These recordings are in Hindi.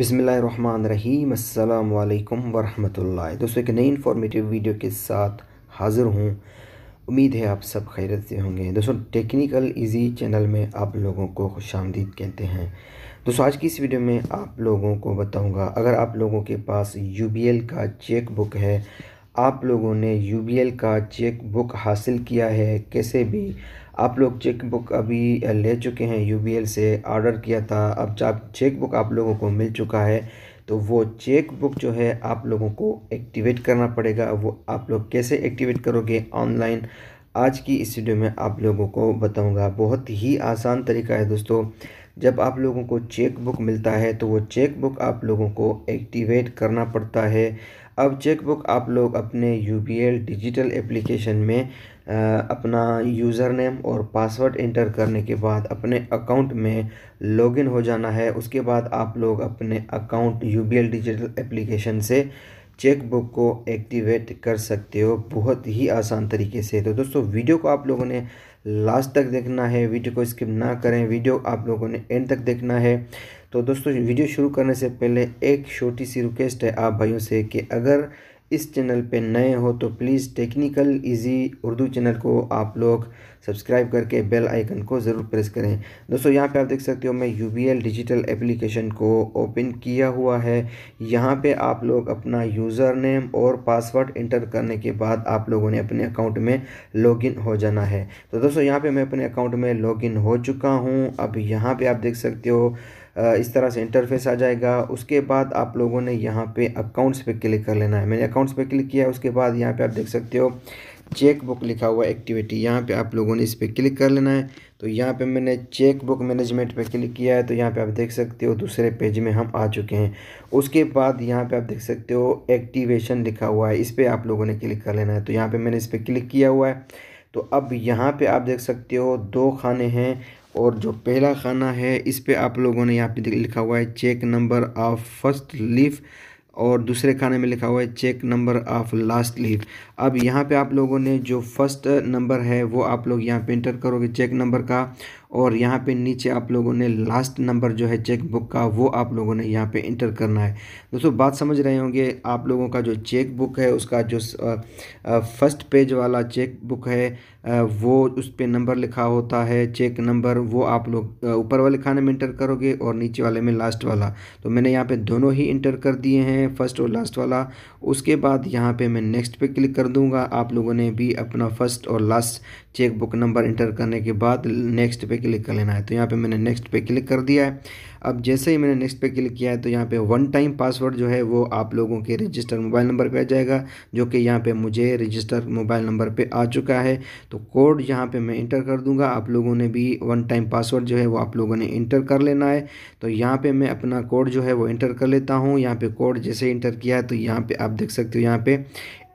बिसमीम अल्लाम दोस्तों एक नई इन्फॉर्मेटिव वीडियो के साथ हाज़िर हूँ उम्मीद है आप सब खैरत से होंगे दोस्तों टेक्निकल इजी चैनल में आप लोगों को खुश आमदीद कहते हैं दोस्तों आज की इस वीडियो में आप लोगों को बताऊंगा अगर आप लोगों के पास यू का चेक बुक है आप लोगों ने यू का चेक बुक हासिल किया है कैसे भी आप लोग चेक बुक अभी ले चुके हैं यू से ऑर्डर किया था अब जब चेक बुक आप लोगों को मिल चुका है तो वो चेक बुक जो है आप लोगों को एक्टिवेट करना पड़ेगा वो आप लोग कैसे एक्टिवेट करोगे ऑनलाइन आज की इस वीडियो में आप लोगों को बताऊंगा बहुत ही आसान तरीका है दोस्तों जब आप लोगों को चेक बुक मिलता है तो वो चेक बुक आप लोगों को एक्टिवेट करना पड़ता है अब चेकबुक आप लोग अपने यू डिजिटल एप्लीकेशन में आ, अपना यूज़र नेम और पासवर्ड इंटर करने के बाद अपने अकाउंट में लॉगिन हो जाना है उसके बाद आप लोग अपने अकाउंट यू डिजिटल एप्लीकेशन से चेकबुक को एक्टिवेट कर सकते हो बहुत ही आसान तरीके से तो दोस्तों वीडियो को आप लोगों ने लास्ट तक देखना है वीडियो को स्किप ना करें वीडियो आप लोगों ने एंड तक देखना है तो दोस्तों वीडियो शुरू करने से पहले एक छोटी सी रिक्वेस्ट है आप भाइयों से कि अगर इस चैनल पे नए हो तो please technical easy Urdu channel को आप लोग सब्सक्राइब करके बेल आइकन को ज़रूर प्रेस करें दोस्तों यहाँ पे आप देख सकते हो मैं यू डिजिटल एप्लीकेशन को ओपन किया हुआ है यहाँ पे आप लोग अपना यूज़र नेम और पासवर्ड इंटर करने के बाद आप लोगों ने अपने अकाउंट में लॉग हो जाना है तो दोस्तों यहाँ पर मैं अपने अकाउंट में लॉगिन हो चुका हूँ अब यहाँ पर आप देख सकते हो इस तरह से इंटरफेस आ जाएगा उसके बाद आप लोगों ने यहाँ पे अकाउंट्स पे क्लिक कर लेना है मैंने अकाउंट्स पे क्लिक किया उसके बाद यहाँ पे आप देख सकते हो चेक बुक लिखा हुआ एक्टिविटी यहाँ पे आप लोगों ने इस पर क्लिक कर लेना है तो यहाँ पे मैंने चेक बुक मैनेजमेंट पे क्लिक किया है तो यहाँ पे आप देख सकते हो दूसरे पेज में हम आ चुके हैं उसके बाद यहाँ पे आप देख सकते हो एक्टिवेशन लिखा हुआ है इस पर आप लोगों ने क्लिक कर लेना है तो यहाँ पर मैंने इस पर क्लिक किया हुआ है तो अब यहाँ पर आप देख सकते हो दो खाने हैं और जो पहला खाना है इस पर आप लोगों ने यहाँ पर लिखा हुआ है cheque number of first leaf और दूसरे खाने में लिखा हुआ है cheque number of last leaf अब यहाँ पे आप लोगों ने जो फर्स्ट नंबर है वो आप लोग यहाँ पे इंटर करोगे चेक नंबर का और यहाँ पे नीचे आप लोगों ने लास्ट नंबर जो है चेक बुक का वो आप लोगों ने यहाँ पे इंटर करना है दोस्तों बात समझ रहे होंगे आप लोगों का जो चेक बुक है उसका जो फर्स्ट पेज वाला चेक बुक है वो उस पर नंबर लिखा होता है चेक नंबर वो आप लोग ऊपर वाले खाने में इंटर करोगे और नीचे वाले में लास्ट वाला तो मैंने यहाँ पर दोनों ही इंटर कर दिए हैं फर्स्ट और लास्ट वाला उसके बाद यहाँ पर मैं नेक्स्ट पे क्लिक कर दूँगा आप लोगों ने भी अपना फर्स्ट और last cheque book number enter करने के बाद नेक्स्ट पे क्लिक कर लेना है तो यहाँ पे मैंने नेक्स्ट पे क्लिक कर दिया है अब जैसे ही मैंने नेक्स्ट पे क्लिक किया है तो यहाँ पे वन टाइम पासवर्ड जो है वो आप लोगों के रजिस्टर मोबाइल नंबर पे आ जाएगा जो कि यहाँ पे मुझे रजिस्टर मोबाइल नंबर पे आ चुका है तो कोड यहाँ पे मैं इंटर कर दूंगा आप लोगों ने भी वन टाइम पासवर्ड जो है वो आप लोगों ने इंटर कर लेना है तो यहाँ पर मैं अपना कोड जो है वो इंटर कर लेता हूँ यहाँ पर कोड जैसे इंटर किया है तो यहाँ पर आप देख सकते हो यहाँ पर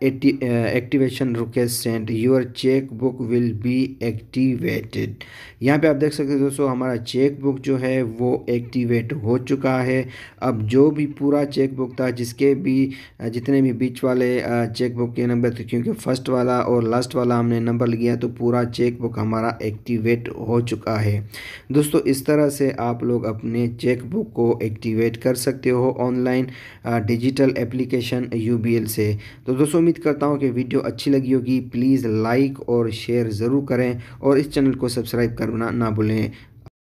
activation request send your cheque book will be activated यहाँ पे आप देख सकते हैं दोस्तों हमारा चेक बुक जो है वो एक्टिवेट हो चुका है अब जो भी पूरा चेक बुक था जिसके भी uh, जितने भी बीच वाले चेक uh, बुक के नंबर थे क्योंकि फ़र्स्ट वाला और लास्ट वाला हमने नंबर लिया तो पूरा चेक बुक हमारा एक्टिवेट हो चुका है दोस्तों इस तरह से आप लोग अपने चेक बुक को एक्टिवेट कर सकते हो ऑनलाइन डिजिटल एप्लीकेशन यू से तो दोस्तों उम्मीद करता हूँ कि वीडियो अच्छी लगी होगी प्लीज़ लाइक और शेयर ज़रूर करें और इस चैनल को सब्सक्राइब करना ना भूलें